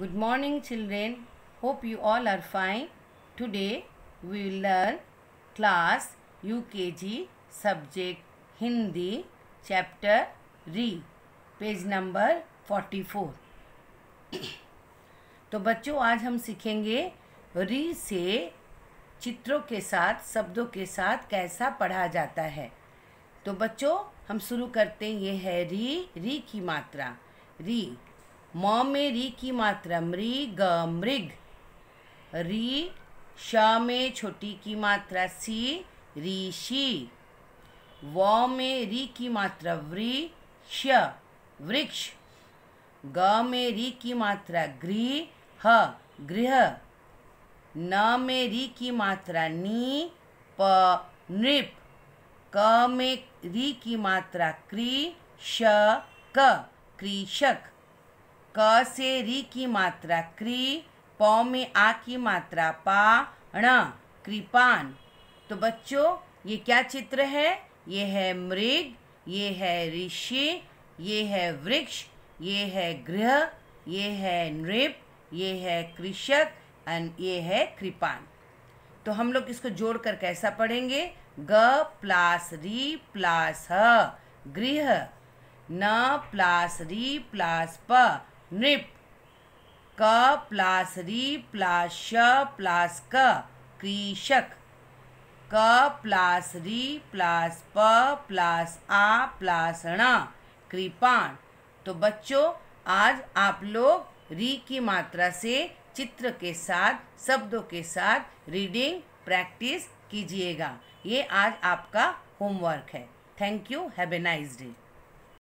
Good morning children. Hope you all are fine. Today we will learn class UKG subject Hindi chapter Re page number 44 to bachcho aaj hum sikhenge री se चित्रों के साथ शब्दों के साथ कैसा पढ़ा जाता है तो बच्चों हम शुरू करते हैं ये है री री की मात्रा री म में री की मात्रा मृ ग मृग री श में छोटी की मात्रा सी ऋषि व में री की मात्रा श वृक्ष ग में री की मात्रा गृह ह गृह न में री की मात्रा नी प नृप क में री की मात्रा कृ श क कृषक क से री की मात्रा क्री प में आ की मात्रा पा ण कृपान तो बच्चों ये क्या चित्र है ये है मृग ये है ऋषि ये है वृक्ष ये है गृह ये है नृप ये है कृषक एंड ये है कृपान तो हम लोग इसको जोड़कर कैसा पढ़ेंगे ग प्लास री प्लास ह गृह न प्लास री प्लास प नृप क प्लास री प्लास श प्लास क कृषक क प्लास री प्लास प प्लास आ प्लास ण कृपाण तो बच्चों आज आप लोग री की मात्रा से चित्र के साथ शब्दों के साथ रीडिंग प्रैक्टिस कीजिएगा ये आज आपका होमवर्क है thank you have a nice day